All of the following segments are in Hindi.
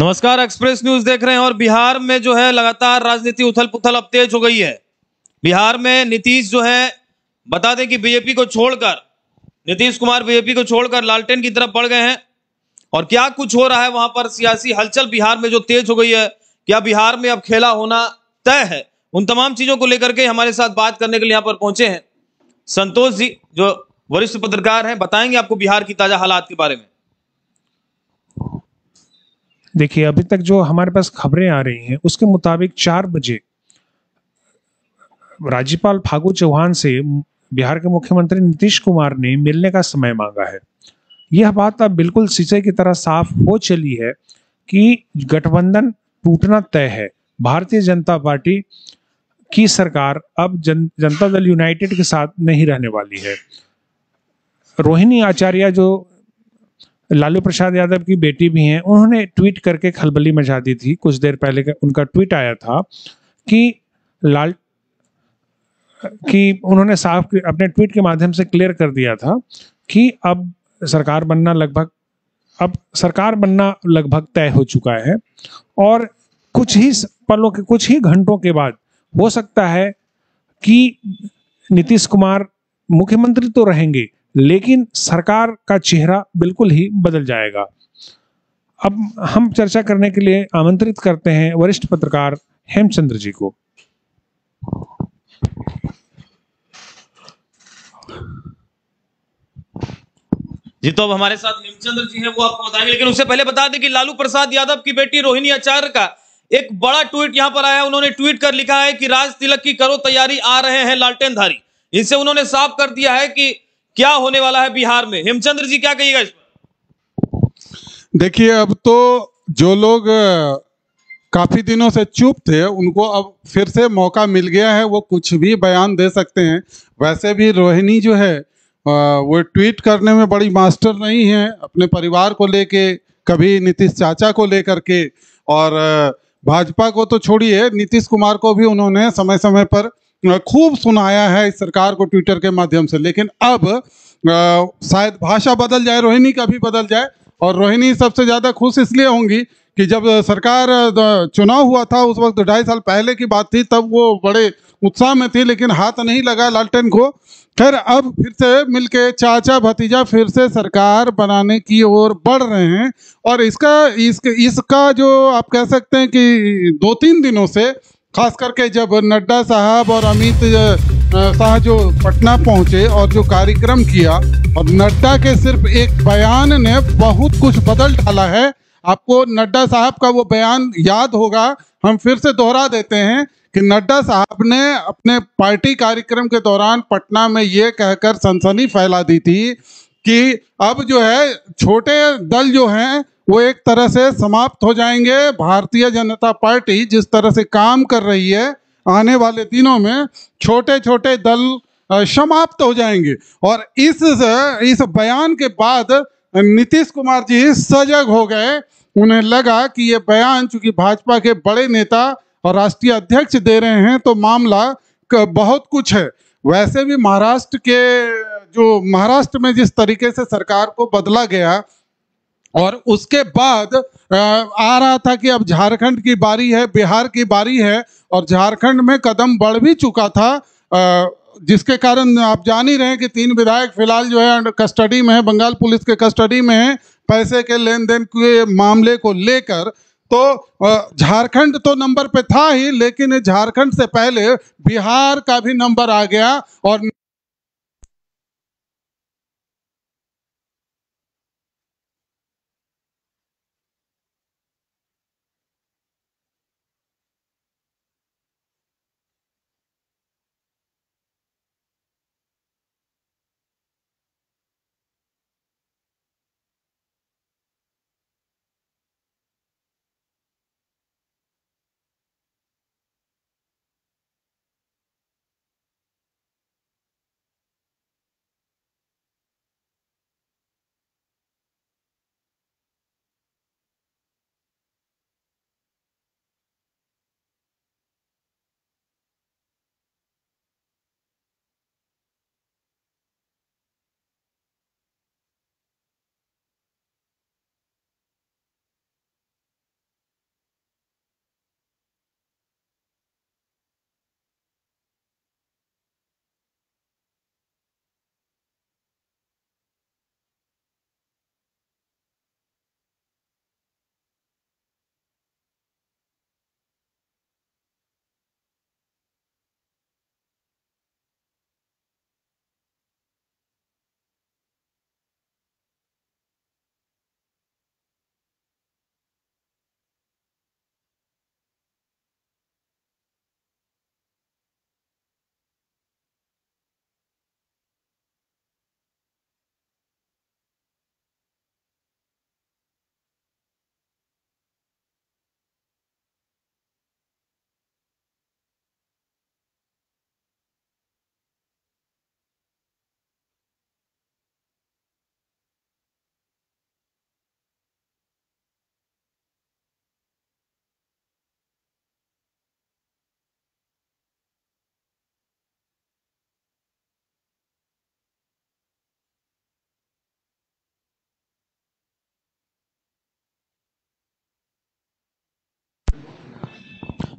नमस्कार एक्सप्रेस न्यूज देख रहे हैं और बिहार में जो है लगातार राजनीति उथल पुथल अब तेज हो गई है बिहार में नीतीश जो है बता दें कि बीजेपी को छोड़कर नीतीश कुमार बीजेपी को छोड़कर लालटेन की तरफ बढ़ गए हैं और क्या कुछ हो रहा है वहां पर सियासी हलचल बिहार में जो तेज हो गई है क्या बिहार में अब खेला होना तय है उन तमाम चीजों को लेकर के हमारे साथ बात करने के लिए यहाँ पर पहुंचे हैं संतोष जी जो वरिष्ठ पत्रकार हैं बताएंगे आपको बिहार की ताजा हालात के बारे में देखिए अभी तक जो हमारे पास खबरें आ रही हैं उसके मुताबिक चार बजे राज्यपाल फागू चौहान से बिहार के मुख्यमंत्री नीतीश कुमार ने मिलने का समय मांगा है यह बात अब बिल्कुल शीशे की तरह साफ हो चली है कि गठबंधन टूटना तय है भारतीय जनता पार्टी की सरकार अब जन, जनता दल यूनाइटेड के साथ नहीं रहने वाली है रोहिणी आचार्य जो लालू प्रसाद यादव की बेटी भी हैं उन्होंने ट्वीट करके खलबली मचा दी थी कुछ देर पहले का उनका ट्वीट आया था कि लाल कि उन्होंने साफ अपने ट्वीट के माध्यम से क्लियर कर दिया था कि अब सरकार बनना लगभग अब सरकार बनना लगभग तय हो चुका है और कुछ ही पलों के कुछ ही घंटों के बाद हो सकता है कि नीतीश कुमार मुख्यमंत्री तो रहेंगे लेकिन सरकार का चेहरा बिल्कुल ही बदल जाएगा अब हम चर्चा करने के लिए आमंत्रित करते हैं वरिष्ठ पत्रकार हेमचंद्र जी को जी तो अब हमारे साथ हेमचंद्र जी हैं वो आपको बताएंगे लेकिन उससे पहले बता दें कि लालू प्रसाद यादव की बेटी रोहिणी आचार्य का एक बड़ा ट्वीट यहां पर आया उन्होंने ट्वीट कर लिखा है कि राज तिलक की करो तैयारी आ रहे हैं लालटेनधारी इससे उन्होंने साफ कर दिया है कि क्या होने वाला है बिहार में हेमचंद्र जी क्या कहिएगा इस पर देखिए अब तो जो लोग काफी दिनों से चुप थे उनको अब फिर से मौका मिल गया है वो कुछ भी बयान दे सकते हैं वैसे भी रोहिणी जो है वो ट्वीट करने में बड़ी मास्टर नहीं है अपने परिवार को लेके कभी नीतीश चाचा को लेकर के और भाजपा को तो छोड़िए नीतीश कुमार को भी उन्होंने समय समय पर खूब सुनाया है इस सरकार को ट्विटर के माध्यम से लेकिन अब शायद भाषा बदल जाए रोहिणी का भी बदल जाए और रोहिणी सबसे ज़्यादा खुश इसलिए होंगी कि जब सरकार चुनाव हुआ था उस वक्त ढाई साल पहले की बात थी तब वो बड़े उत्साह में थी लेकिन हाथ नहीं लगा लालटेन को खैर अब फिर से मिलके चाचा भतीजा फिर से सरकार बनाने की ओर बढ़ रहे हैं और इसका इसके इसका जो आप कह सकते हैं कि दो तीन दिनों से खास करके जब नड्डा साहब और अमित शाह जो पटना पहुंचे और जो कार्यक्रम किया और नड्डा के सिर्फ एक बयान ने बहुत कुछ बदल डाला है आपको नड्डा साहब का वो बयान याद होगा हम फिर से दोहरा देते हैं कि नड्डा साहब ने अपने पार्टी कार्यक्रम के दौरान पटना में ये कहकर सनसनी फैला दी थी कि अब जो है छोटे दल जो हैं वो एक तरह से समाप्त हो जाएंगे भारतीय जनता पार्टी जिस तरह से काम कर रही है आने वाले दिनों में छोटे छोटे दल समाप्त हो जाएंगे और इस इस बयान के बाद नीतीश कुमार जी सजग हो गए उन्हें लगा कि ये बयान चूंकि भाजपा के बड़े नेता और राष्ट्रीय अध्यक्ष दे रहे हैं तो मामला बहुत कुछ है वैसे भी महाराष्ट्र के जो महाराष्ट्र में जिस तरीके से सरकार को बदला गया और उसके बाद आ रहा था कि अब झारखंड की बारी है बिहार की बारी है और झारखंड में कदम बढ़ भी चुका था जिसके कारण आप जान ही रहे हैं कि तीन विधायक फिलहाल जो है कस्टडी में है बंगाल पुलिस के कस्टडी में है पैसे के लेन देन के मामले को लेकर तो झारखंड तो नंबर पे था ही लेकिन झारखंड से पहले बिहार का भी नंबर आ गया और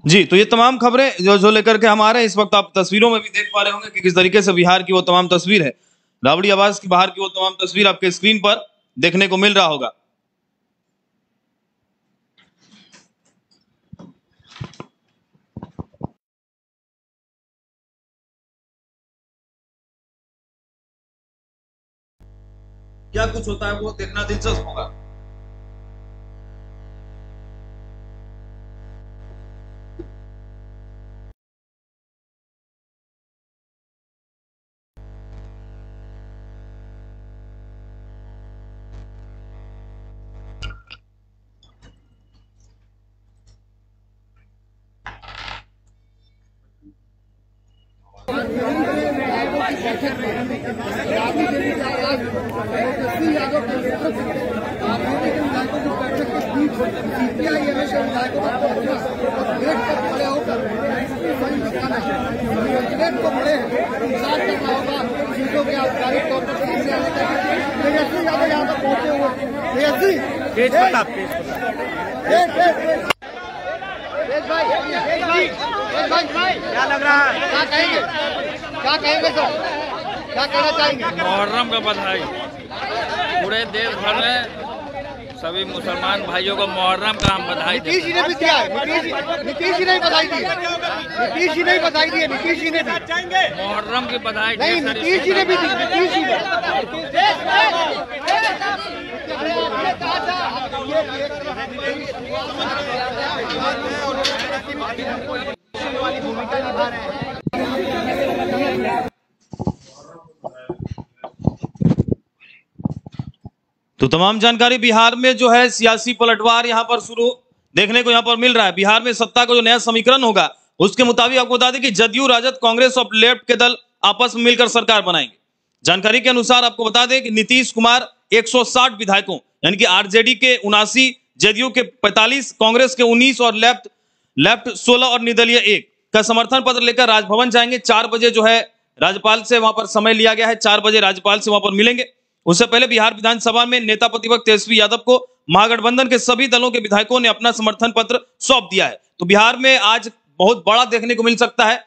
जी तो ये तमाम खबरें जो जो लेकर के हम आ रहे हैं इस वक्त आप तस्वीरों में भी देख पा रहे होंगे कि किस तरीके से बिहार की वो तमाम तस्वीर है राबड़ी आवास की बाहर की वो तमाम तस्वीर आपके स्क्रीन पर देखने को मिल रहा होगा क्या कुछ होता है वो देखना दिलचस्प होगा है नीतीश जी ने बधाई दी नीतीश जी ने बधाई दी नीतीश जी ने मोहर्रम की बधाई नहीं नीतीश जी ने भी दी नीतीश जी ने तो तमाम जानकारी बिहार में जो है सियासी पलटवार यहां पर शुरू देखने को यहाँ पर मिल रहा है बिहार में सत्ता का जो नया समीकरण होगा उसके मुताबिक आपको बता दें कि जदयू राजद कांग्रेस और लेफ्ट के दल आपस में मिलकर सरकार बनाएंगे जानकारी के अनुसार आपको बता दें कि नीतीश कुमार 160 विधायकों यानी कि आरजेडी के उनासी जदयू के 45 कांग्रेस के 19 और लेफ्ट लेफ्ट 16 और निर्दलीय एक का समर्थन पत्र लेकर राजभवन जाएंगे चार बजे जो है राज्यपाल से वहां पर समय लिया गया है चार बजे राज्यपाल से वहां पर मिलेंगे उससे पहले बिहार विधानसभा में नेता प्रतिपक्ष तेजस्वी यादव को महागठबंधन के सभी दलों के विधायकों ने अपना समर्थन पत्र सौंप दिया है तो बिहार में आज बहुत बड़ा देखने को मिल सकता है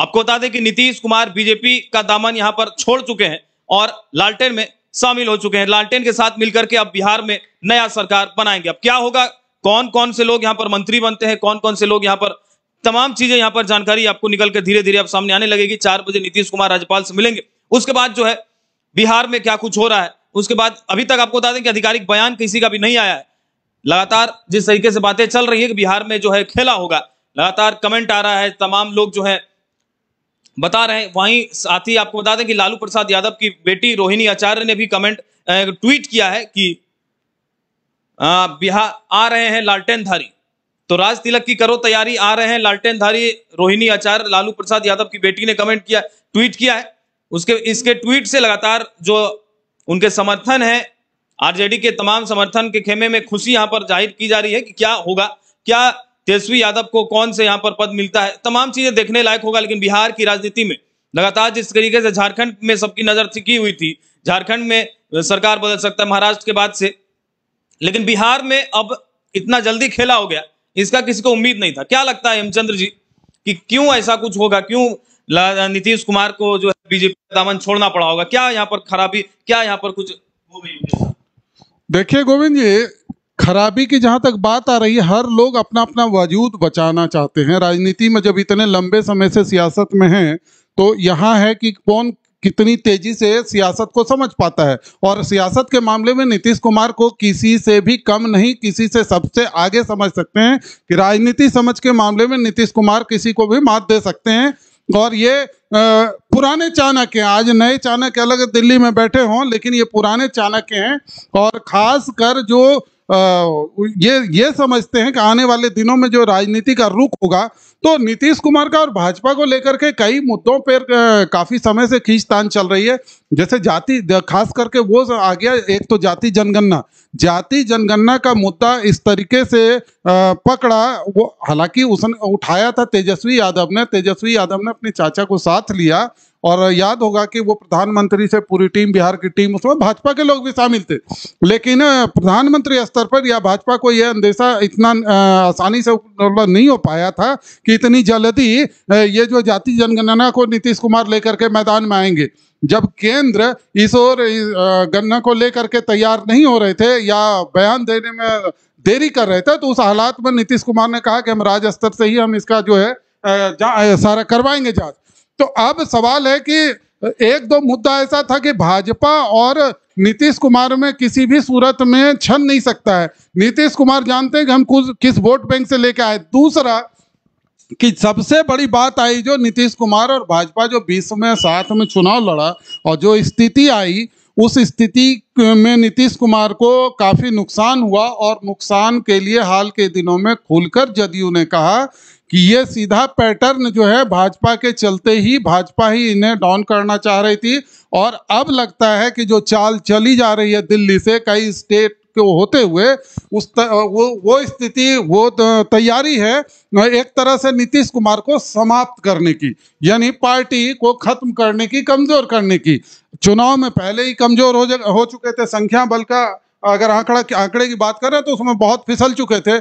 आपको बता दें कि नीतीश कुमार बीजेपी का दामन यहां पर छोड़ चुके हैं और लालटेन में शामिल हो चुके हैं लालटेन के साथ मिलकर के अब बिहार में नया सरकार बनाएंगे अब क्या होगा कौन कौन से लोग यहाँ पर मंत्री बनते हैं कौन कौन से लोग यहाँ पर तमाम चीजें यहाँ पर जानकारी आपको निकल कर धीरे धीरे अब सामने आने लगेगी चार बजे नीतीश कुमार राज्यपाल से मिलेंगे उसके बाद जो है बिहार में क्या कुछ हो रहा है उसके बाद अभी तक आपको बता दें कि आधिकारिक बयान किसी का भी नहीं आया है लगातार जिस तरीके से बातें चल रही है कि बिहार में जो है खेला होगा लगातार कमेंट आ रहा है तमाम लोग जो है बता रहे हैं वहीं साथ ही आपको बता दें कि लालू प्रसाद यादव की बेटी रोहिणी आचार्य ने भी कमेंट ट्वीट किया है कि बिहार आ रहे हैं लालटेनधारी तो राज तिलक की करो तैयारी आ रहे हैं लालटेनधारी रोहिणी आचार्य लालू प्रसाद यादव की बेटी ने कमेंट किया ट्वीट किया है उसके इसके ट्वीट से लगातार जो उनके समर्थन है आरजेडी के तमाम समर्थन के खेमे में खुशी यहाँ पर जाहिर की जा रही है कि क्या होगा क्या तेजस्वी यादव को कौन से यहाँ पर पद मिलता है तमाम चीजें देखने लायक होगा लेकिन बिहार की राजनीति में लगातार जिस तरीके से झारखंड में सबकी नजर थिकी हुई थी झारखंड में सरकार बदल सकता है महाराष्ट्र के बाद से लेकिन बिहार में अब इतना जल्दी खेला हो गया इसका किसी को उम्मीद नहीं था क्या लगता है हेमचंद्र जी कि क्यों ऐसा कुछ होगा क्यों नीतीश कुमार को जो बीजेपी दामन छोड़ना पड़ा होगा क्या यहाँ पर खराबी क्या यहाँ पर कुछ देखिए गोविंद जी खराबी की जहां तक बात आ रही है हर लोग अपना अपना वजूद बचाना चाहते हैं राजनीति में जब इतने लंबे समय से सियासत में हैं तो यहाँ है कि कौन कितनी तेजी से सियासत को समझ पाता है और सियासत के मामले में नीतीश कुमार को किसी से भी कम नहीं किसी से सबसे आगे समझ सकते हैं कि राजनीति समझ के मामले में नीतीश कुमार किसी को भी मात दे सकते हैं और ये पुराने चाणक्य आज नए चाणक्य अलग दिल्ली में बैठे हों लेकिन ये पुराने चाणक्य हैं और खास कर जो ये ये समझते हैं कि आने वाले दिनों में जो राजनीति का रुख होगा तो नीतीश कुमार का और भाजपा को लेकर के कई मुद्दों पर काफी समय से खींचतान चल रही है जैसे जाति खास करके वो आ गया एक तो जाति जनगणना जाति जनगणना का मुद्दा इस तरीके से पकड़ा वो हालांकि उसने उठाया था तेजस्वी यादव ने तेजस्वी यादव ने अपने चाचा को साथ लिया और याद होगा कि वो प्रधानमंत्री से पूरी टीम बिहार की टीम उसमें भाजपा के लोग भी शामिल थे लेकिन प्रधानमंत्री स्तर पर या भाजपा को यह अंदेशा इतना आसानी से नहीं हो पाया था कि इतनी जल्दी ये जो जाति जनगणना को नीतीश कुमार लेकर के मैदान में आएंगे जब केंद्र इस और गन्ना को लेकर के तैयार नहीं हो रहे थे या बयान देने में देरी कर रहे थे तो उस हालात में नीतीश कुमार ने कहा कि हम राज्य स्तर से ही हम इसका जो है सारा करवाएंगे जांच तो अब सवाल है कि एक दो मुद्दा ऐसा था कि भाजपा और नीतीश कुमार में किसी भी सूरत में छन नहीं सकता है नीतीश कुमार जानते हैं कि हम किस वोट बैंक से लेके आए दूसरा कि सबसे बड़ी बात आई जो नीतीश कुमार और भाजपा जो बीस में साथ में चुनाव लड़ा और जो स्थिति आई उस स्थिति में नीतीश कुमार को काफ़ी नुकसान हुआ और नुकसान के लिए हाल के दिनों में खुलकर जदयू ने कहा कि ये सीधा पैटर्न जो है भाजपा के चलते ही भाजपा ही इन्हें डाउन करना चाह रही थी और अब लगता है कि जो चाल चली जा रही है दिल्ली से कई स्टेट के होते हुए उस त, वो वो स्थिति वो तैयारी है एक तरह से नीतीश कुमार को समाप्त करने की यानी पार्टी को खत्म करने की कमजोर करने की चुनाव में पहले ही कमजोर हो हो चुके थे संख्या बल का अगर आंकड़ा आंकड़े की बात करें तो उसमें बहुत फिसल चुके थे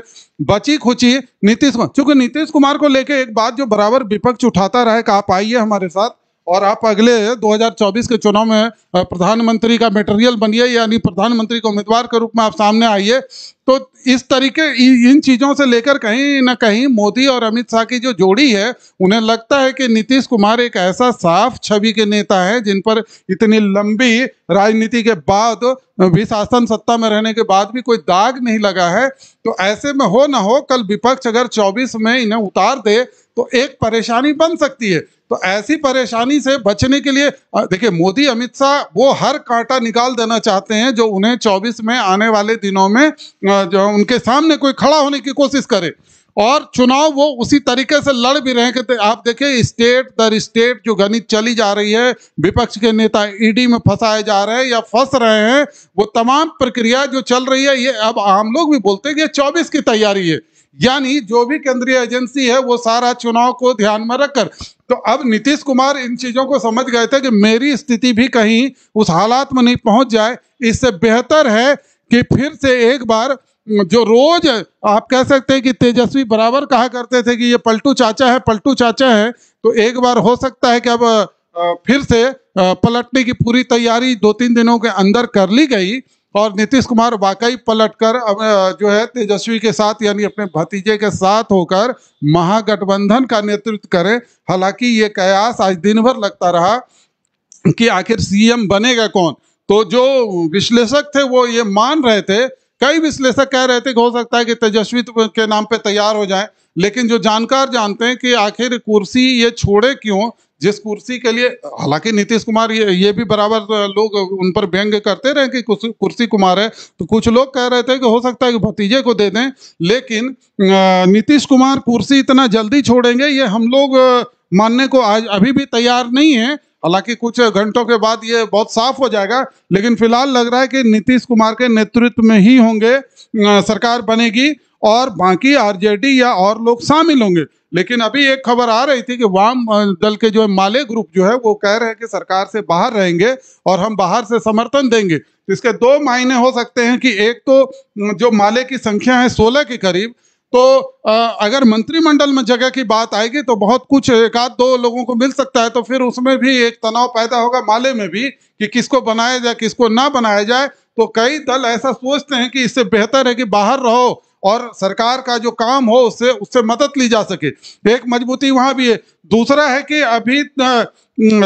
बची खुची नीतीश कुमार चूंकि नीतीश कुमार को लेके एक बात जो बराबर विपक्ष उठाता रहा कि आप आइए हमारे साथ और आप अगले 2024 के चुनाव में प्रधानमंत्री का मेटेरियल बनिए यानी प्रधानमंत्री के उम्मीदवार के रूप में आप सामने आइए तो इस तरीके इन चीज़ों से लेकर कहीं ना कहीं मोदी और अमित शाह की जो जोड़ी है उन्हें लगता है कि नीतीश कुमार एक ऐसा साफ छवि के नेता है जिन पर इतनी लंबी राजनीति के बाद भी शासन सत्ता में रहने के बाद भी कोई दाग नहीं लगा है तो ऐसे में हो ना हो कल विपक्ष अगर 24 में इन्हें उतार दे तो एक परेशानी बन सकती है तो ऐसी परेशानी से बचने के लिए देखिए मोदी अमित शाह वो हर कांटा निकाल देना चाहते हैं जो उन्हें 24 में आने वाले दिनों में जो उनके सामने कोई खड़ा होने की कोशिश करे और चुनाव वो उसी तरीके से लड़ भी रहे हैं कि आप देखिए स्टेट दर स्टेट जो गणित चली जा रही है विपक्ष के नेता ईडी में फंसाए जा रहे हैं या फंस रहे हैं वो तमाम प्रक्रिया जो चल रही है ये अब आम लोग भी बोलते हैं कि चौबीस की तैयारी है यानी जो भी केंद्रीय एजेंसी है वो सारा चुनाव को ध्यान में रखकर तो अब नीतीश कुमार इन चीज़ों को समझ गए थे कि मेरी स्थिति भी कहीं उस हालात में नहीं पहुंच जाए इससे बेहतर है कि फिर से एक बार जो रोज आप कह सकते हैं कि तेजस्वी बराबर कहा करते थे कि ये पलटू चाचा है पलटू चाचा है तो एक बार हो सकता है कि अब फिर से पलटने की पूरी तैयारी दो तीन दिनों के अंदर कर ली गई और नीतीश कुमार वाकई पलटकर जो है तेजस्वी के साथ यानी अपने भतीजे के साथ होकर महागठबंधन का नेतृत्व करें हालांकि ये कयास आज दिन भर लगता रहा कि आखिर सीएम बनेगा कौन तो जो विश्लेषक थे वो ये मान रहे थे कई विश्लेषक कह रहे थे कि हो सकता है कि तेजस्वी तो के नाम पे तैयार हो जाए लेकिन जो जानकार जानते हैं कि आखिर कुर्सी ये छोड़े क्यों जिस कुर्सी के लिए हालांकि नीतीश कुमार ये ये भी बराबर लोग उन पर व्यंग करते रहे कि कुर्सी कुमार है तो कुछ लोग कह रहे थे कि हो सकता है कि भतीजे को दे दें लेकिन नीतीश कुमार कुर्सी इतना जल्दी छोड़ेंगे ये हम लोग मानने को आज अभी भी तैयार नहीं है हालांकि कुछ घंटों के बाद ये बहुत साफ हो जाएगा लेकिन फिलहाल लग रहा है कि नीतीश कुमार के नेतृत्व में ही होंगे सरकार बनेगी और बाकी आरजेडी या और लोग शामिल होंगे लेकिन अभी एक खबर आ रही थी कि वाम दल के जो माले ग्रुप जो है वो कह रहे हैं कि सरकार से बाहर रहेंगे और हम बाहर से समर्थन देंगे तो इसके दो मायने हो सकते हैं कि एक तो जो माले की संख्या है सोलह के करीब तो अगर मंत्रिमंडल में जगह की बात आएगी तो बहुत कुछ एक आध दो लोगों को मिल सकता है तो फिर उसमें भी एक तनाव पैदा होगा माले में भी कि किसको बनाया जाए किसको ना बनाया जाए तो कई दल ऐसा सोचते हैं कि इससे बेहतर है कि बाहर रहो और सरकार का जो काम हो उससे उससे मदद ली जा सके एक मजबूती वहाँ भी है दूसरा है कि अभी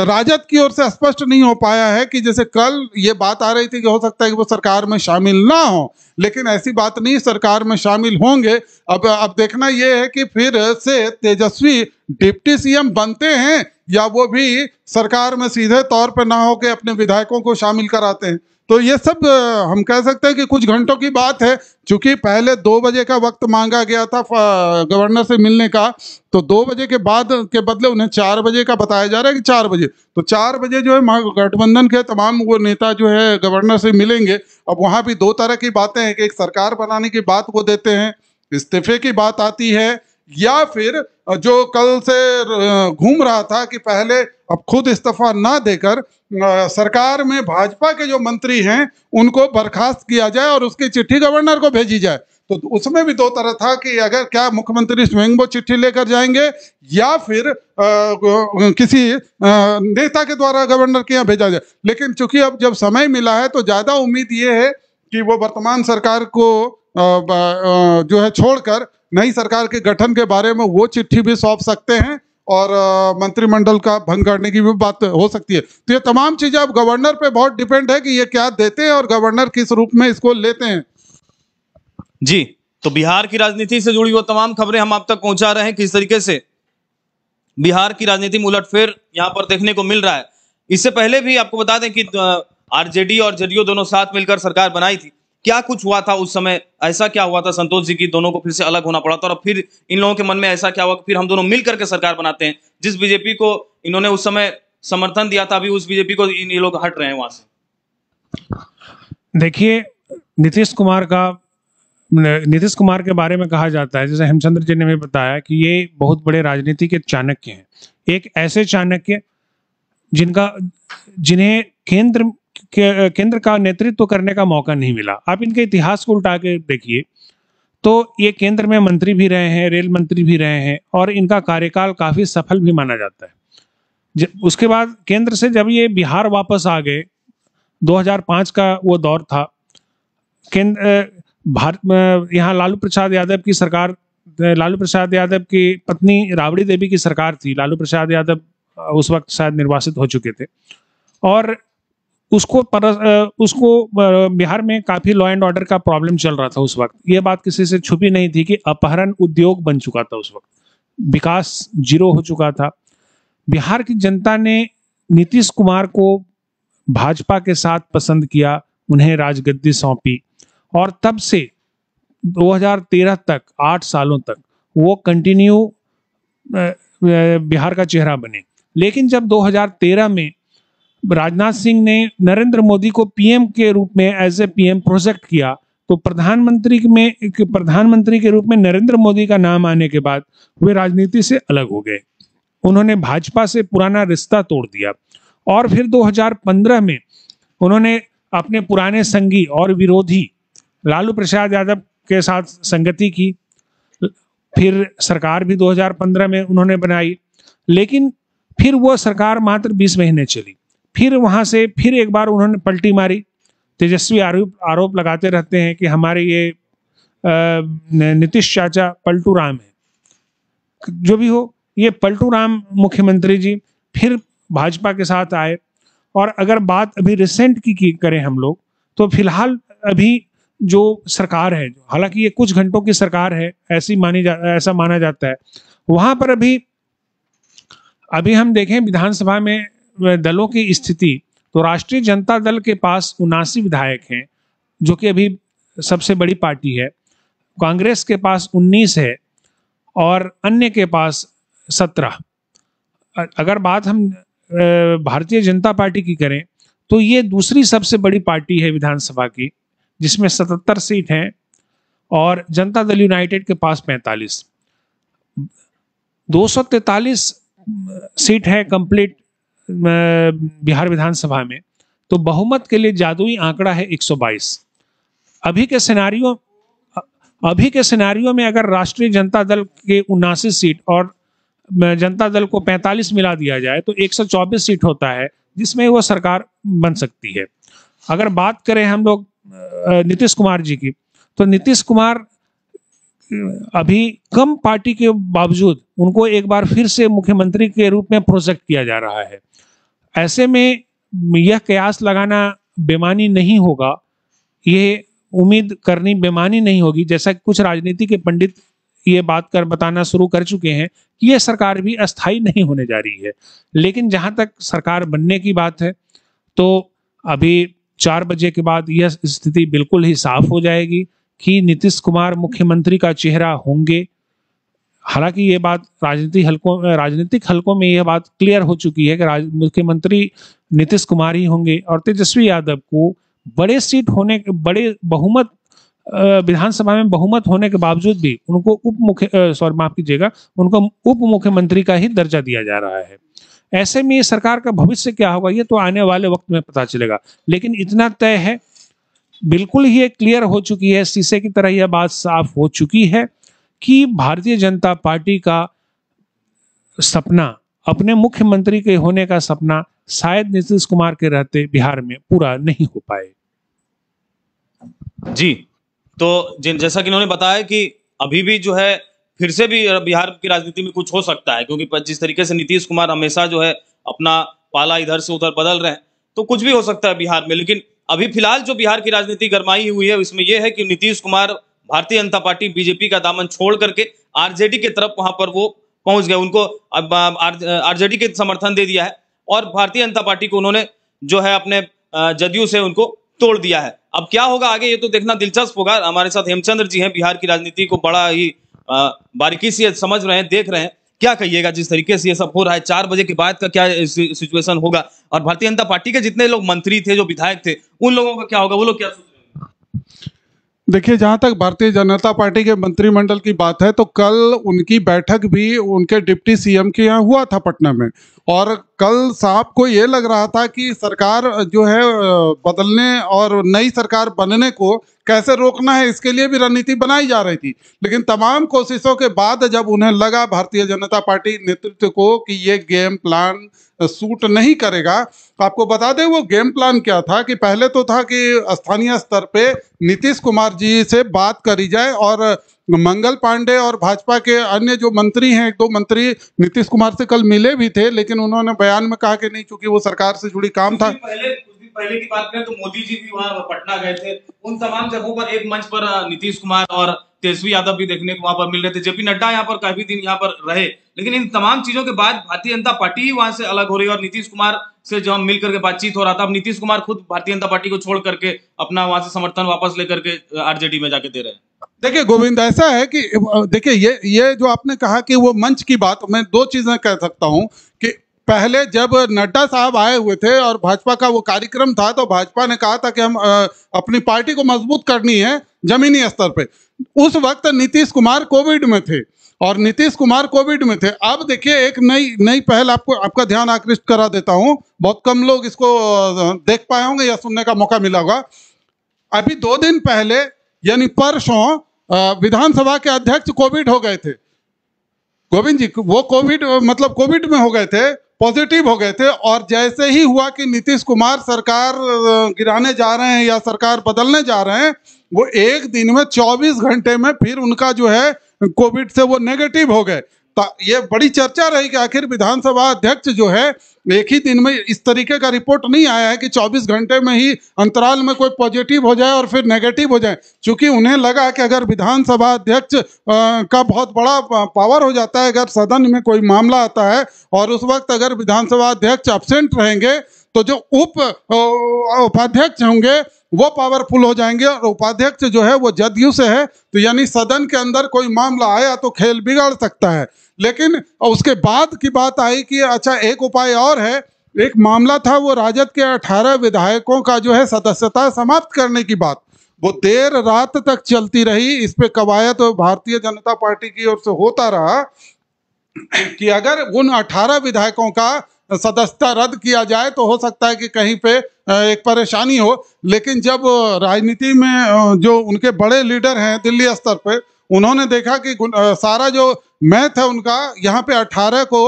राजद की ओर से स्पष्ट नहीं हो पाया है कि जैसे कल ये बात आ रही थी कि हो सकता है कि वो सरकार में शामिल ना हो लेकिन ऐसी बात नहीं सरकार में शामिल होंगे अब अब देखना ये है कि फिर से तेजस्वी डिप्टी सीएम बनते हैं या वो भी सरकार में सीधे तौर पर ना होकर अपने विधायकों को शामिल कराते हैं तो ये सब हम कह सकते हैं कि कुछ घंटों की बात है चूंकि पहले दो बजे का वक्त मांगा गया था गवर्नर से मिलने का तो दो बजे के बाद के बदले उन्हें चार बजे का बताया जा रहा है कि चार बजे तो चार बजे जो है गठबंधन के तमाम वो नेता जो है गवर्नर से मिलेंगे अब वहाँ भी दो तरह की बातें हैं कि एक सरकार बनाने की बात वो देते हैं इस्तीफे की बात आती है या फिर जो कल से घूम रहा था कि पहले अब खुद इस्तीफा ना देकर सरकार में भाजपा के जो मंत्री हैं उनको बर्खास्त किया जाए और उसकी चिट्ठी गवर्नर को भेजी जाए तो उसमें भी दो तरह था कि अगर क्या मुख्यमंत्री स्वयं वो चिट्ठी लेकर जाएंगे या फिर आ, किसी आ, नेता के द्वारा गवर्नर के यहाँ भेजा जाए लेकिन चूंकि अब जब समय मिला है तो ज़्यादा उम्मीद ये है कि वो वर्तमान सरकार को जो है छोड़कर नई सरकार के गठन के बारे में वो चिट्ठी भी सौंप सकते हैं और मंत्रिमंडल का भंग करने की भी बात हो सकती है तो ये तमाम चीज़ें अब गवर्नर पे बहुत डिपेंड है कि ये क्या देते हैं और गवर्नर किस रूप में इसको लेते हैं जी तो बिहार की राजनीति से जुड़ी वो तमाम खबरें हम आप तक पहुंचा रहे हैं किस तरीके से बिहार की राजनीति में उलटफेर यहाँ पर देखने को मिल रहा है इससे पहले भी आपको बता दें कि आरजेडी और जेडीओ दोनों साथ मिलकर सरकार बनाई थी क्या कुछ हुआ था उस समय ऐसा क्या हुआ था संतोष जी की दोनों को फिर से अलग होना पड़ा था और फिर इन लोगों के मन में ऐसा क्या हुआ फिर हम दोनों मिल करके सरकार बनाते हैं जिस बीजेपी को इन्होंने उस समय समर्थन दिया था अभी उस बीजेपी को इन लोग हट रहे हैं वहां से देखिए नीतीश कुमार का नीतीश कुमार के बारे में कहा जाता है जैसे हेमचंद्र जी ने भी बताया कि ये बहुत बड़े राजनीति के चाणक्य हैं एक ऐसे चाणक्य जिनका जिन्हें केंद्र केंद्र का नेतृत्व करने का मौका नहीं मिला आप इनके इतिहास को उल्टा के देखिए तो ये केंद्र में मंत्री भी रहे हैं रेल मंत्री भी रहे हैं और इनका कार्यकाल काफी सफल भी माना जाता है उसके बाद केंद्र से जब ये बिहार वापस आ गए 2005 का वो दौर था केंद्र भारत यहाँ लालू प्रसाद यादव की सरकार लालू प्रसाद यादव की पत्नी राबड़ी देवी की सरकार थी लालू प्रसाद यादव उस वक्त शायद निर्वासित हो चुके थे और उसको पर उसको बिहार में काफी लॉ एंड ऑर्डर का प्रॉब्लम चल रहा था उस वक्त ये बात किसी से छुपी नहीं थी कि अपहरण उद्योग बन चुका था उस वक्त विकास जीरो हो चुका था बिहार की जनता ने नीतीश कुमार को भाजपा के साथ पसंद किया उन्हें राजगद्दी सौंपी और तब से 2013 तक आठ सालों तक वो कंटिन्यू बिहार का चेहरा बने लेकिन जब 2013 में राजनाथ सिंह ने नरेंद्र मोदी को पीएम के रूप में एज ए पीएम प्रोजेक्ट किया तो प्रधानमंत्री में प्रधानमंत्री के रूप में नरेंद्र मोदी का नाम आने के बाद वे राजनीति से अलग हो गए उन्होंने भाजपा से पुराना रिश्ता तोड़ दिया और फिर 2015 में उन्होंने अपने पुराने संगी और विरोधी लालू प्रसाद यादव के साथ संगति की फिर सरकार भी 2015 में उन्होंने बनाई लेकिन फिर वो सरकार मात्र 20 महीने चली फिर वहां से फिर एक बार उन्होंने पलटी मारी तेजस्वी आरोप आरोप लगाते रहते हैं कि हमारे ये नीतीश चाचा पलटू राम है जो भी हो ये पलटू राम मुख्यमंत्री जी फिर भाजपा के साथ आए और अगर बात अभी रिसेंट की, की करें हम लोग तो फिलहाल अभी जो सरकार है हालांकि ये कुछ घंटों की सरकार है ऐसी मानी जा ऐसा माना जाता है वहां पर अभी अभी हम देखें विधानसभा में दलों की स्थिति तो राष्ट्रीय जनता दल के पास उनासी विधायक हैं जो कि अभी सबसे बड़ी पार्टी है कांग्रेस के पास 19 है और अन्य के पास 17 अगर बात हम भारतीय जनता पार्टी की करें तो ये दूसरी सबसे बड़ी पार्टी है विधानसभा की जिसमें 77 सीट हैं और जनता दल यूनाइटेड के पास 45 दो सीट है कंप्लीट बिहार विधानसभा में तो बहुमत के लिए जादुई आंकड़ा है 122 अभी के सिनारियो अभी के सिनारियो में अगर राष्ट्रीय जनता दल के उनासी सीट और जनता दल को 45 मिला दिया जाए तो 124 सीट होता है जिसमें वो सरकार बन सकती है अगर बात करें हम लोग नीतीश कुमार जी की तो नीतीश कुमार अभी कम पार्टी के बावजूद उनको एक बार फिर से मुख्यमंत्री के रूप में प्रोजेक्ट किया जा रहा है ऐसे में यह कयास लगाना बेमानी नहीं होगा ये उम्मीद करनी बेमानी नहीं होगी जैसा कुछ राजनीति के पंडित ये बात कर बताना शुरू कर चुके हैं कि यह सरकार भी अस्थायी नहीं होने जा रही है लेकिन जहां तक सरकार बनने की बात है तो अभी चार बजे के बाद यह स्थिति बिल्कुल ही साफ हो जाएगी कि नीतीश कुमार मुख्यमंत्री का चेहरा होंगे हालांकि ये बात राजनीतिक हलकों राजनीतिक हलकों में यह बात क्लियर हो चुकी है कि मुख्यमंत्री नीतीश कुमार ही होंगे और तेजस्वी यादव को बड़े सीट होने के बड़े बहुमत विधानसभा में बहुमत होने के बावजूद भी उनको उप मुख्य सॉरी माफ कीजिएगा उनको उप मुख्यमंत्री का ही दर्जा दिया जा रहा है ऐसे में सरकार का भविष्य क्या होगा ये तो आने वाले वक्त में पता चलेगा लेकिन इतना तय है बिल्कुल ही एक क्लियर हो चुकी है शीशे की तरह यह बात साफ हो चुकी है कि भारतीय जनता पार्टी का सपना अपने मुख्यमंत्री के होने का सपना शायद नीतीश कुमार के रहते बिहार में पूरा नहीं हो पाए जी तो जिन जैसा कि उन्होंने बताया कि अभी भी जो है फिर से भी बिहार की राजनीति में कुछ हो सकता है क्योंकि जिस तरीके से नीतीश कुमार हमेशा जो है अपना पाला इधर से उधर बदल रहे हैं तो कुछ भी हो सकता है बिहार में लेकिन अभी फिलहाल जो बिहार की राजनीति गरमाई हुई है उसमें यह है कि नीतीश कुमार भारतीय जनता पार्टी बीजेपी का दामन छोड़ करके आरजेडी की तरफ वहां पर वो पहुंच गए उनको आरजेडी के समर्थन दे दिया है और भारतीय जनता पार्टी को उन्होंने जो है अपने जदयू से उनको तोड़ दिया है अब क्या होगा आगे ये तो देखना दिलचस्प होगा हमारे साथ हेमचंद्र जी हैं बिहार की राजनीति को बड़ा ही बारीकी से समझ रहे हैं देख रहे हैं क्या कहिएगा जिस तरीके से ये सब हो रहा है चार बजे के बाद का क्या सिचुएशन होगा और भारतीय जनता पार्टी के जितने लोग मंत्री थे जो विधायक थे उन लोगों का क्या होगा वो लोग क्या देखिए जहाँ तक भारतीय जनता पार्टी के मंत्रिमंडल की बात है तो कल उनकी बैठक भी उनके डिप्टी सीएम के यहाँ हुआ था पटना में और कल साहब को ये लग रहा था कि सरकार जो है बदलने और नई सरकार बनने को कैसे रोकना है इसके लिए भी रणनीति बनाई जा रही थी लेकिन तमाम कोशिशों के बाद जब उन्हें लगा भारतीय जनता पार्टी नेतृत्व को कि ये गेम प्लान सूट नहीं करेगा आपको बता दें वो गेम प्लान क्या था कि पहले तो था कि स्थानीय स्तर पे नीतीश कुमार जी से बात करी जाए और मंगल पांडे और भाजपा के अन्य जो मंत्री हैं एक दो मंत्री नीतीश कुमार से कल मिले भी थे लेकिन उन्होंने बयान में कहा कि नहीं चूंकि वो सरकार से जुड़ी काम था पहले पहले की बात करें तो मोदी जी भी वहाँ पटना गए थे उन तमाम जगहों पर एक मंच पर नीतीश कुमार और तेजस्वी यादव भी देखने को वहां पर मिल रहे थे जेपी नड्डा यहाँ पर काफी दिन यहाँ पर रहे लेकिन इन तमाम चीजों के बाद भारतीय जनता पार्टी ही वहां से अलग हो रही है और नीतीश कुमार से जो हम मिल करके बातचीत हो रहा था अब नीतीश कुमार खुद भारतीय जनता पार्टी को छोड़ करके अपना वहां से समर्थन वापस लेकर के आरजेडी में जाके दे रहे हैं देखिए गोविंद ऐसा है कि देखिए ये ये जो आपने कहा कि वो मंच की बात मैं दो चीजें कह सकता हूँ कि पहले जब नड्डा साहब आए हुए थे और भाजपा का वो कार्यक्रम था तो भाजपा ने कहा था कि हम अपनी पार्टी को मजबूत करनी है जमीनी स्तर पे उस वक्त नीतीश कुमार कोविड में थे और नीतीश कुमार कोविड में थे अब देखिए एक नई नई पहल आपको आपका ध्यान आकृष्ट करा देता हूं बहुत कम लोग इसको देख पाए होंगे या सुनने का मौका मिला होगा अभी दो दिन पहले यानी परसों विधानसभा के अध्यक्ष कोविड हो गए थे गोविंद जी वो कोविड मतलब कोविड में हो गए थे पॉजिटिव हो गए थे और जैसे ही हुआ कि नीतीश कुमार सरकार गिराने जा रहे हैं या सरकार बदलने जा रहे हैं वो एक दिन में 24 घंटे में फिर उनका जो है कोविड से वो नेगेटिव हो गए ये बड़ी चर्चा रही कि आखिर विधानसभा अध्यक्ष जो है एक ही दिन में इस तरीके का रिपोर्ट नहीं आया है कि 24 घंटे में ही अंतराल में कोई पॉजिटिव हो जाए और फिर नेगेटिव हो जाए क्योंकि उन्हें लगा कि अगर विधानसभा अध्यक्ष का बहुत बड़ा पावर हो जाता है अगर सदन में कोई मामला आता है और उस वक्त अगर विधानसभा अध्यक्ष एबसेंट रहेंगे तो जो उप उपाध्यक्ष होंगे वो पावरफुल हो जाएंगे और उपाध्यक्ष जो है वो जदयू से है तो यानी सदन के अंदर कोई मामला आया तो खेल बिगाड़ सकता है लेकिन उसके बाद की बात आई कि अच्छा एक उपाय और है एक मामला था वो राजद के 18 विधायकों का जो है सदस्यता समाप्त करने की बात वो देर रात तक चलती रही इस पे कवायद तो भारतीय जनता पार्टी की ओर से होता रहा कि अगर उन 18 विधायकों का सदस्यता रद्द किया जाए तो हो सकता है कि कहीं पे एक परेशानी हो लेकिन जब राजनीति में जो उनके बड़े लीडर हैं दिल्ली स्तर पर उन्होंने देखा कि सारा जो मैं था उनका यहाँ पे 18 को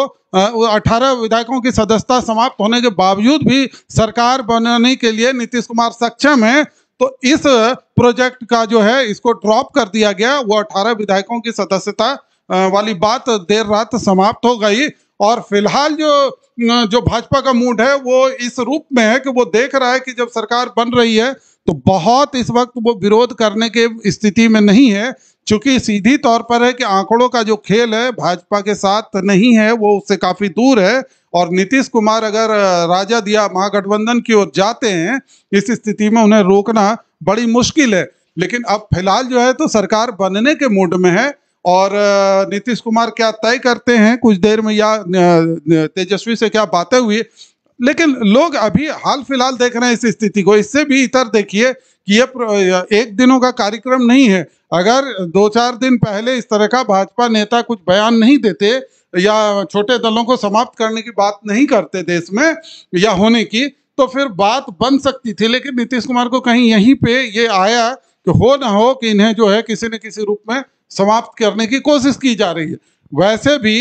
अठारह विधायकों की सदस्यता समाप्त होने के बावजूद भी सरकार बनाने के लिए नीतीश कुमार सक्षम है तो इस प्रोजेक्ट का जो है इसको ड्रॉप कर दिया गया वो अठारह विधायकों की सदस्यता वाली बात देर रात समाप्त हो गई और फिलहाल जो जो भाजपा का मूड है वो इस रूप में है कि वो देख रहा है कि जब सरकार बन रही है तो बहुत इस वक्त वो विरोध करने के स्थिति में नहीं है चूंकि सीधी तौर पर है कि आंकड़ों का जो खेल है भाजपा के साथ नहीं है वो उससे काफी दूर है और नीतीश कुमार अगर राजद या महागठबंधन की ओर जाते हैं इस स्थिति में उन्हें रोकना बड़ी मुश्किल है लेकिन अब फिलहाल जो है तो सरकार बनने के मूड में है और नीतीश कुमार क्या तय करते हैं कुछ देर में या तेजस्वी से क्या बातें हुई लेकिन लोग अभी हाल फिलहाल देख रहे हैं इस स्थिति को इससे भी इतर देखिए कि यह एक दिनों का कार्यक्रम नहीं है अगर दो चार दिन पहले इस तरह का भाजपा नेता कुछ बयान नहीं देते या छोटे दलों को समाप्त करने की बात नहीं करते देश में या होने की तो फिर बात बन सकती थी लेकिन नीतीश कुमार को कहीं यहीं पे ये आया कि हो ना हो कि इन्हें जो है किसी न किसी रूप में समाप्त करने की कोशिश की जा रही है वैसे भी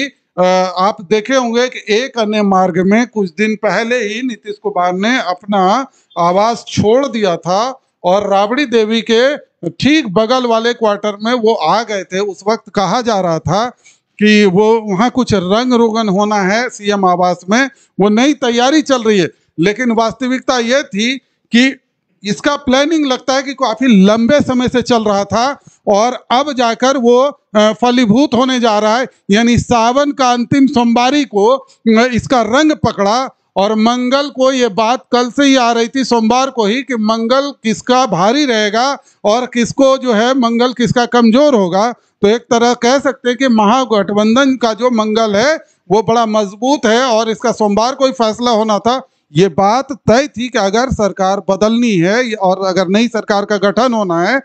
आप देखे होंगे कि एक अन्य मार्ग में कुछ दिन पहले ही नीतीश कुमार ने अपना आवास छोड़ दिया था और राबड़ी देवी के ठीक बगल वाले क्वार्टर में वो आ गए थे उस वक्त कहा जा रहा था कि वो वहाँ कुछ रंग रोगन होना है सीएम आवास में वो नई तैयारी चल रही है लेकिन वास्तविकता ये थी कि इसका प्लानिंग लगता है कि काफी लंबे समय से चल रहा था और अब जाकर वो फलीभूत होने जा रहा है यानी सावन का अंतिम सोमवारी को इसका रंग पकड़ा और मंगल को ये बात कल से ही आ रही थी सोमवार को ही कि मंगल किसका भारी रहेगा और किसको जो है मंगल किसका कमजोर होगा तो एक तरह कह सकते हैं कि महागठबंधन का जो मंगल है वो बड़ा मजबूत है और इसका सोमवार को ही फैसला होना था ये बात तय थी कि अगर सरकार बदलनी है और अगर नई सरकार का गठन होना है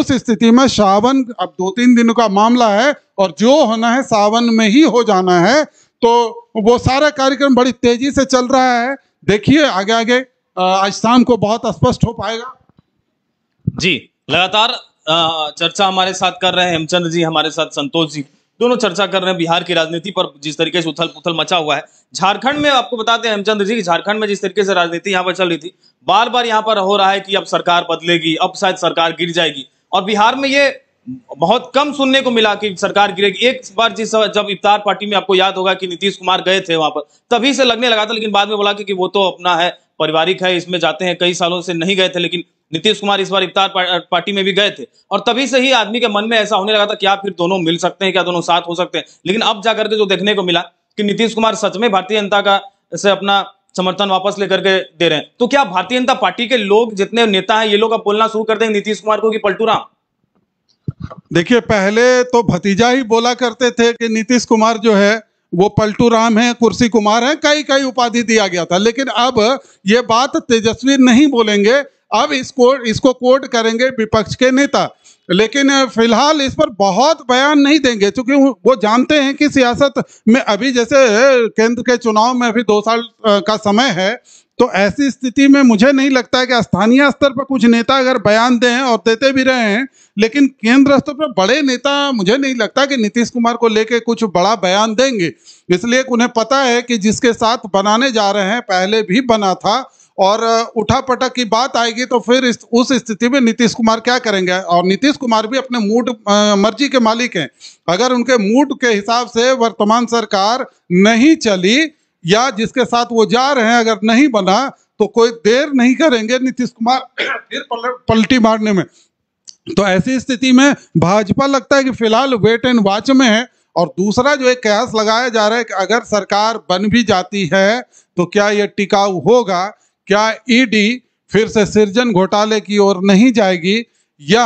उस स्थिति में सावन अब दो तीन दिनों का मामला है और जो होना है सावन में ही हो जाना है तो वो सारा कार्यक्रम बड़ी तेजी से चल रहा है देखिए आगे आगे आज शाम को बहुत स्पष्ट हो पाएगा जी लगातार चर्चा हमारे साथ कर रहे हैं हेमचंद जी हमारे साथ संतोष जी दोनों चर्चा कर रहे हैं बिहार की राजनीति पर जिस तरीके से उथल पुथल मचा हुआ है झारखंड में आपको बताते हैं हेमचंद जी झारखंड में जिस तरीके से राजनीति यहाँ पर चल रही थी बार बार यहाँ पर हो रहा है कि अब सरकार बदलेगी अब शायद सरकार गिर जाएगी और बिहार में ये बहुत कम सुनने को मिला कि सरकार गिरेगी एक बार जिस जब इफ्तार पार्टी में आपको याद होगा कि नीतीश कुमार गए थे वहां पर तभी से लगने लगा था लेकिन बाद में बोला कि, कि वो तो अपना है पारिवारिक है इसमें जाते हैं कई सालों से नहीं गए थे लेकिन नीतीश कुमार इस बार इफ्तार पार्टी में भी गए थे और तभी से ही आदमी के मन में ऐसा होने लगा था क्या फिर दोनों मिल सकते हैं क्या दोनों साथ हो सकते हैं लेकिन अब जाकर के जो देखने को मिला कि नीतीश कुमार सच में भारतीय जनता का से अपना समर्थन वापस लेकर के दे रहे हैं तो क्या भारतीय जनता पार्टी के लोग जितने नेता हैं ये लोग अब बोलना शुरू कर देंगे नीतीश कुमार को कि पलटू राम देखिए पहले तो भतीजा ही बोला करते थे कि नीतीश कुमार जो है वो पलटू राम है कुर्सी कुमार है कई कई उपाधि दिया गया था लेकिन अब ये बात तेजस्वी नहीं बोलेंगे अब इसको इसको कोट करेंगे विपक्ष के नेता लेकिन फिलहाल इस पर बहुत बयान नहीं देंगे क्योंकि वो जानते हैं कि सियासत में अभी जैसे केंद्र के चुनाव में अभी दो साल का समय है तो ऐसी स्थिति में मुझे नहीं लगता है कि स्थानीय स्तर पर कुछ नेता अगर बयान दें और देते भी रहे हैं लेकिन केंद्र स्तर पर बड़े नेता मुझे नहीं लगता कि नीतीश कुमार को लेके कुछ बड़ा बयान देंगे इसलिए उन्हें पता है कि जिसके साथ बनाने जा रहे हैं पहले भी बना था और उठा पटक की बात आएगी तो फिर इस, उस स्थिति में नीतीश कुमार क्या करेंगे और नीतीश कुमार भी अपने मूड मर्जी के मालिक हैं अगर उनके मूड के हिसाब से वर्तमान सरकार नहीं चली या जिसके साथ वो जा रहे हैं अगर नहीं बना तो कोई देर नहीं करेंगे नीतीश कुमार फिर पलटी मारने में तो ऐसी स्थिति में भाजपा लगता है कि फिलहाल वेट एंड वॉच में है और दूसरा जो एक कयास लगाया जा रहा है कि अगर सरकार बन भी जाती है तो क्या ये टिकाऊ होगा क्या ईडी फिर से सृजन घोटाले की ओर नहीं जाएगी या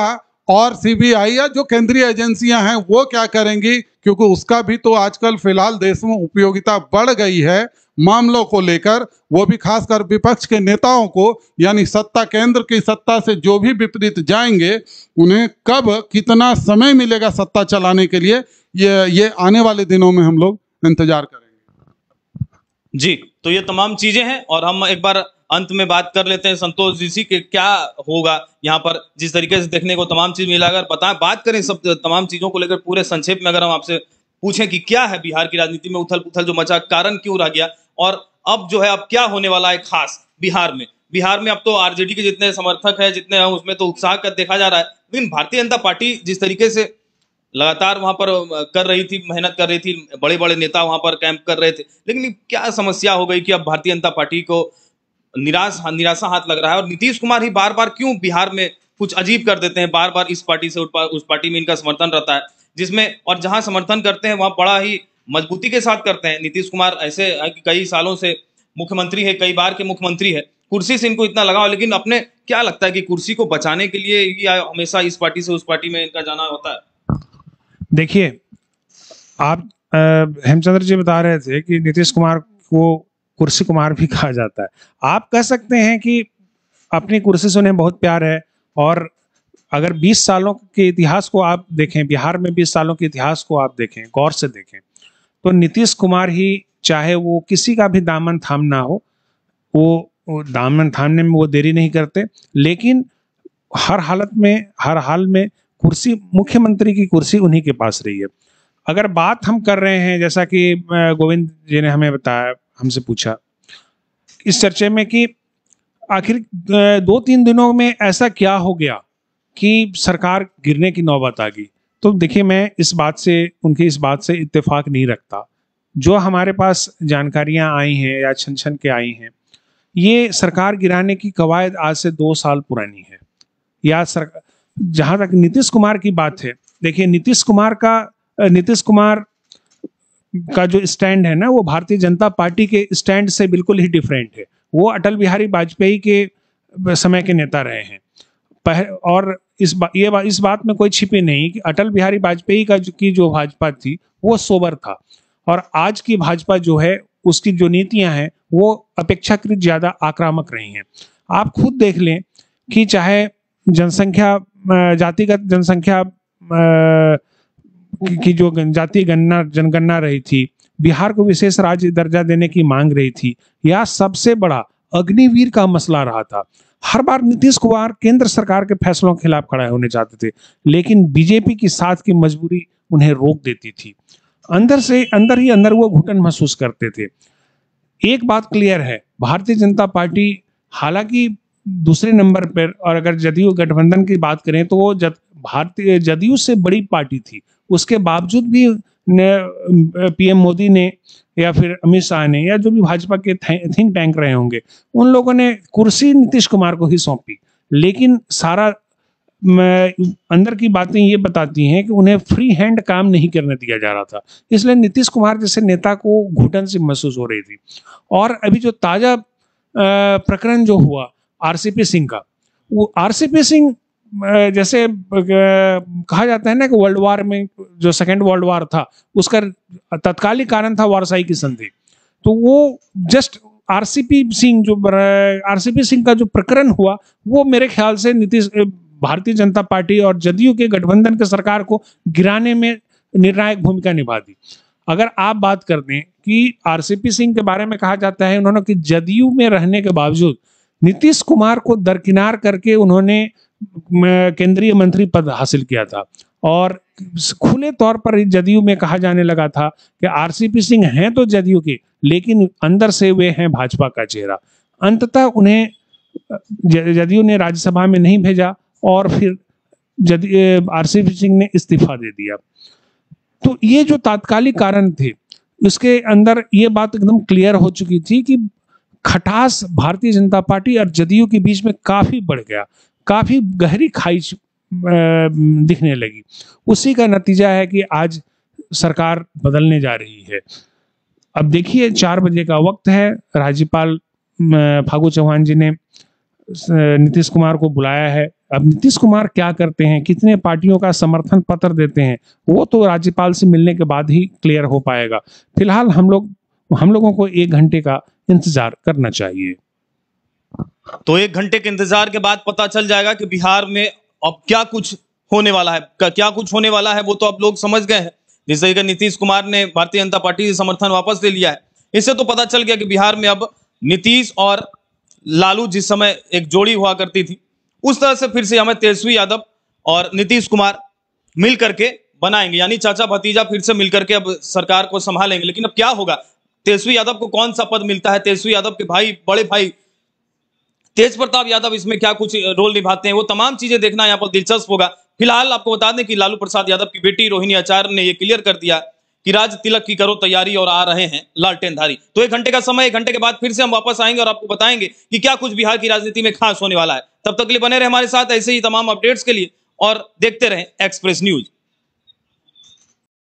और सीबीआई या जो केंद्रीय एजेंसियां हैं वो क्या करेंगी क्योंकि उसका भी तो आजकल फिलहाल देश में उपयोगिता बढ़ गई है मामलों को लेकर वो भी खासकर विपक्ष के नेताओं को यानी सत्ता केंद्र की सत्ता से जो भी विपरीत जाएंगे उन्हें कब कितना समय मिलेगा सत्ता चलाने के लिए ये ये आने वाले दिनों में हम लोग इंतजार करेंगे जी तो ये तमाम चीजें हैं और हम एक बार अंत में बात कर लेते हैं संतोष जी सी के क्या होगा यहाँ पर जिस तरीके से देखने को तमाम चीज मिला अगर बता बात करें सब तमाम चीजों को लेकर पूरे संक्षेप में अगर हम आपसे पूछें कि क्या है बिहार की राजनीति में उथल पुथल जो मचा कारण क्यों रह गया और अब जो है अब क्या होने वाला है खास बिहार में बिहार में अब तो आरजेडी के जितने समर्थक है जितने हैं उसमें तो उत्साह का देखा जा रहा है लेकिन भारतीय जनता पार्टी जिस तरीके से लगातार वहां पर कर रही थी मेहनत कर रही थी बड़े बड़े नेता वहां पर कैंप कर रहे थे लेकिन क्या समस्या हो गई कि अब भारतीय जनता पार्टी को निराश निराशा हाथ लग रहा है और नीतीश कुमार ही बार बार क्यों बिहार में कुछ अजीब कर देते हैं बार बार इस पार्टी से उस पार्टी में इनका समर्थन रहता है जिसमें और जहां समर्थन करते हैं वहां बड़ा ही मजबूती के साथ करते हैं नीतीश कुमार ऐसे कई सालों से मुख्यमंत्री है कई बार के मुख्यमंत्री है कुर्सी से इनको इतना लगा लगाव लेकिन अपने क्या लगता है कि कुर्सी को बचाने के लिए ही हमेशा इस पार्टी से उस पार्टी में इनका जाना होता है देखिए आप हेमचंद्र जी बता रहे थे कि नीतीश कुमार को कुर्सी कुमार भी कहा जाता है आप कह सकते हैं कि अपनी कुर्सी से उन्हें बहुत प्यार है और अगर 20 सालों के इतिहास को आप देखें बिहार में 20 सालों के इतिहास को आप देखें गौर से देखें तो नीतीश कुमार ही चाहे वो किसी का भी दामन थामना हो वो, वो दामन थामने में वो देरी नहीं करते लेकिन हर हालत में हर हाल में कुर्सी मुख्यमंत्री की कुर्सी उन्हीं के पास रही है अगर बात हम कर रहे हैं जैसा कि गोविंद जी ने हमें बताया हमसे पूछा इस चर्चे में कि आखिर दो तीन दिनों में ऐसा क्या हो गया कि सरकार गिरने की नौबत आ गई तो देखिए मैं इस बात से उनके इस बात से इत्तेफाक नहीं रखता जो हमारे पास जानकारियां आई हैं या छन छन के आई हैं ये सरकार गिराने की कवायद आज से दो साल पुरानी है या सर जहाँ तक नीतीश कुमार की बात है देखिए नीतीश कुमार का नीतीश कुमार का जो स्टैंड है ना वो भारतीय जनता पार्टी के स्टैंड से बिल्कुल ही डिफरेंट है वो अटल बिहारी वाजपेयी के समय के नेता रहे हैं पह और इस बा, ये बा, इस बात में कोई छिपी नहीं कि अटल बिहारी वाजपेयी का जो की जो भाजपा थी वो सोबर था और आज की भाजपा जो है उसकी जो नीतियां हैं वो अपेक्षाकृत ज़्यादा आक्रामक रही हैं आप खुद देख लें कि चाहे जनसंख्या जातिगत जनसंख्या की जो जातीय गणना जनगणना रही थी बिहार को विशेष राज्य दर्जा देने की मांग रही थी यह सबसे बड़ा अग्निवीर का मसला रहा था हर बार नीतीश कुमार केंद्र सरकार के फैसलों के खिलाफ खड़े होने चाहते थे लेकिन बीजेपी की साथ की मजबूरी उन्हें रोक देती थी अंदर से अंदर ही अंदर वो घुटन महसूस करते थे एक बात क्लियर है भारतीय जनता पार्टी हालांकि दूसरे नंबर पर और अगर जदयू गठबंधन की बात करें तो वो जद भारतीय जदयू से बड़ी पार्टी थी उसके बावजूद भी पीएम मोदी ने या फिर अमित शाह ने या जो भी भाजपा के थिंक टैंक रहे होंगे उन लोगों ने कुर्सी नीतीश कुमार को ही सौंपी लेकिन सारा अंदर की बातें ये बताती हैं कि उन्हें फ्री हैंड काम नहीं करने दिया जा रहा था इसलिए नीतीश कुमार जैसे नेता को घुटन सी महसूस हो रही थी और अभी जो ताज़ा प्रकरण जो हुआ आरसीपी सिंह का वो आरसीपी सिंह जैसे कहा जाता है ना कि वर्ल्ड वार में जो सेकेंड वर्ल्ड वार था उसका तत्कालीन कारण था वारसाई की संधि तो वो जस्ट आरसीपी सिंह जो आरसीपी सिंह का जो प्रकरण हुआ वो मेरे ख्याल से नीतीश भारतीय जनता पार्टी और जदयू के गठबंधन के सरकार को गिराने में निर्णायक भूमिका निभा दी अगर आप बात कर दें कि आरसीपी सिंह के बारे में कहा जाता है उन्होंने कि जदयू में रहने के बावजूद नीतीश कुमार को दरकिनार करके उन्होंने केंद्रीय मंत्री पद हासिल किया था और खुले तौर पर जदयू में कहा जाने लगा था कि आरसीपी सिंह हैं तो जदयू के लेकिन अंदर से वे हैं भाजपा का चेहरा अंततः उन्हें जदयू ने राज्यसभा में नहीं भेजा और फिर आरसीपी सिंह ने इस्तीफा दे दिया तो ये जो तात्कालिक कारण थे उसके अंदर ये बात एकदम क्लियर हो चुकी थी कि खटास भारतीय जनता पार्टी और जदयू के बीच में काफी बढ़ गया काफ़ी गहरी खाई दिखने लगी उसी का नतीजा है कि आज सरकार बदलने जा रही है अब देखिए चार बजे का वक्त है राज्यपाल फागू चौहान जी ने नीतीश कुमार को बुलाया है अब नीतीश कुमार क्या करते हैं कितने पार्टियों का समर्थन पत्र देते हैं वो तो राज्यपाल से मिलने के बाद ही क्लियर हो पाएगा फिलहाल हम लोग हम लोगों को एक घंटे का इंतजार करना चाहिए तो एक घंटे के इंतजार के बाद पता चल जाएगा कि बिहार में अब क्या कुछ होने वाला है क्या कुछ होने वाला है वो तो अब लोग समझ गए हैं जिस तरीके नीतीश कुमार ने भारतीय जनता पार्टी से समर्थन वापस ले लिया है इससे तो पता चल गया कि बिहार में अब नीतीश और लालू जिस समय एक जोड़ी हुआ करती थी उस तरह से फिर से हमें तेजस्वी यादव और नीतीश कुमार मिल करके बनाएंगे यानी चाचा भतीजा फिर से मिलकर के अब सरकार को संभालेंगे लेकिन अब क्या होगा तेजस्वी यादव को कौन सा पद मिलता है तेजस्वी यादव के भाई बड़े भाई तेज प्रताप यादव इसमें क्या कुछ रोल निभाते हैं वो तमाम चीजें देखना यहाँ पर दिलचस्प होगा फिलहाल आपको बता दें कि लालू प्रसाद यादव की बेटी रोहिणी आचार्य ने यह क्लियर कर दिया कि राज तिलक की करो तैयारी और आ रहे हैं लालटेनधारी तो एक घंटे का समय एक घंटे के बाद फिर से हम वापस आएंगे और आपको बताएंगे कि क्या कुछ बिहार की राजनीति में खास होने वाला है तब तक के लिए बने रहे हमारे साथ ऐसे ही तमाम अपडेट्स के लिए और देखते रहे एक्सप्रेस न्यूज़